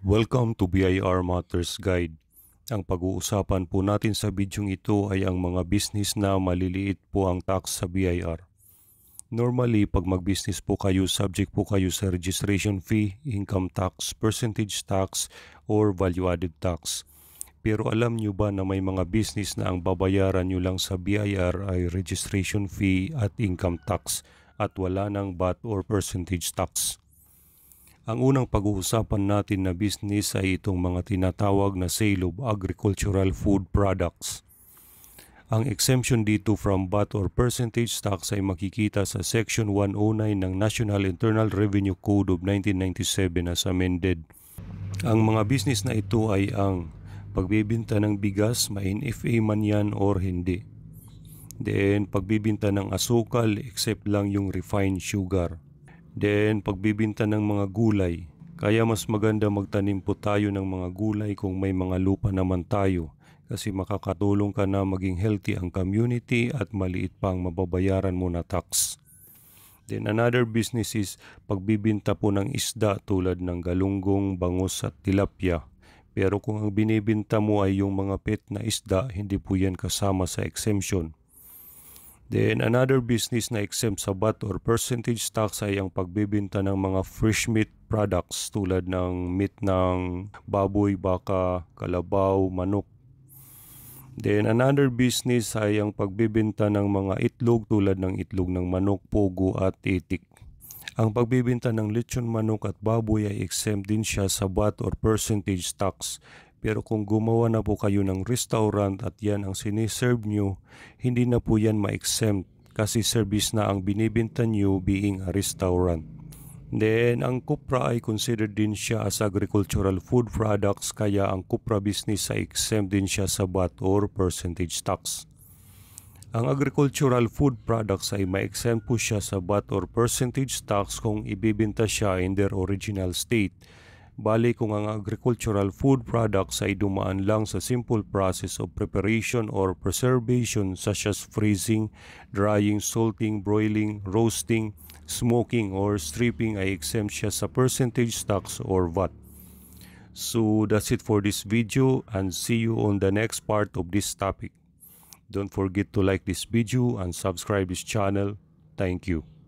Welcome to BIR Matters Guide. Ang pag-uusapan po natin sa bidyong ito ay ang mga business na maliliit po ang tax sa BIR. Normally, pag mag-business po kayo, subject po kayo sa registration fee, income tax, percentage tax, or value-added tax. Pero alam nyo ba na may mga business na ang babayaran nyo lang sa BIR ay registration fee at income tax at wala ng VAT or percentage tax? Ang unang pag-uusapan natin na business ay itong mga tinatawag na sale of agricultural food products. Ang exemption dito from VAT or percentage tax ay makikita sa Section 109 ng National Internal Revenue Code of 1997 as amended. Ang mga business na ito ay ang pagbibinta ng bigas, main FA man yan or hindi. Then, pagbibinta ng asukal except lang yung refined sugar Then pagbibinta ng mga gulay. Kaya mas maganda magtanim po tayo ng mga gulay kung may mga lupa naman tayo kasi makakatulong ka na maging healthy ang community at maliit pang mababayaran mo na tax. Then another business is pagbibinta po ng isda tulad ng galunggong, bangus at tilapia. Pero kung ang binibinta mo ay yung mga pet na isda, hindi po yan kasama sa exemption. Then another business na exempt sa VAT or percentage tax ay ang pagbebenta ng mga fresh meat products tulad ng meat ng baboy, baka, kalabaw, manok. Then another business ay ang pagbebenta ng mga itlog tulad ng itlog ng manok, pogo at itik. Ang pagbebenta ng lechon manok at baboy ay exempt din siya sa VAT or percentage tax pero kung gumawa na po kayo ng restaurant at yan ang siniserve nyo, hindi na po yan ma-exempt kasi service na ang binibinta nyo being a restaurant. Then, ang kupra ay considered din siya as agricultural food products kaya ang kupra business ay exempt din siya sa VAT or percentage tax. Ang agricultural food products ay ma-exempt po siya sa VAT or percentage tax kung ibibinta siya in their original state Bali kung ang agricultural food products ay dumaan lang sa simple process of preparation or preservation such as freezing, drying, salting, broiling, roasting, smoking or stripping ay exempt siya sa percentage tax or VAT. So that's it for this video and see you on the next part of this topic. Don't forget to like this video and subscribe this channel. Thank you.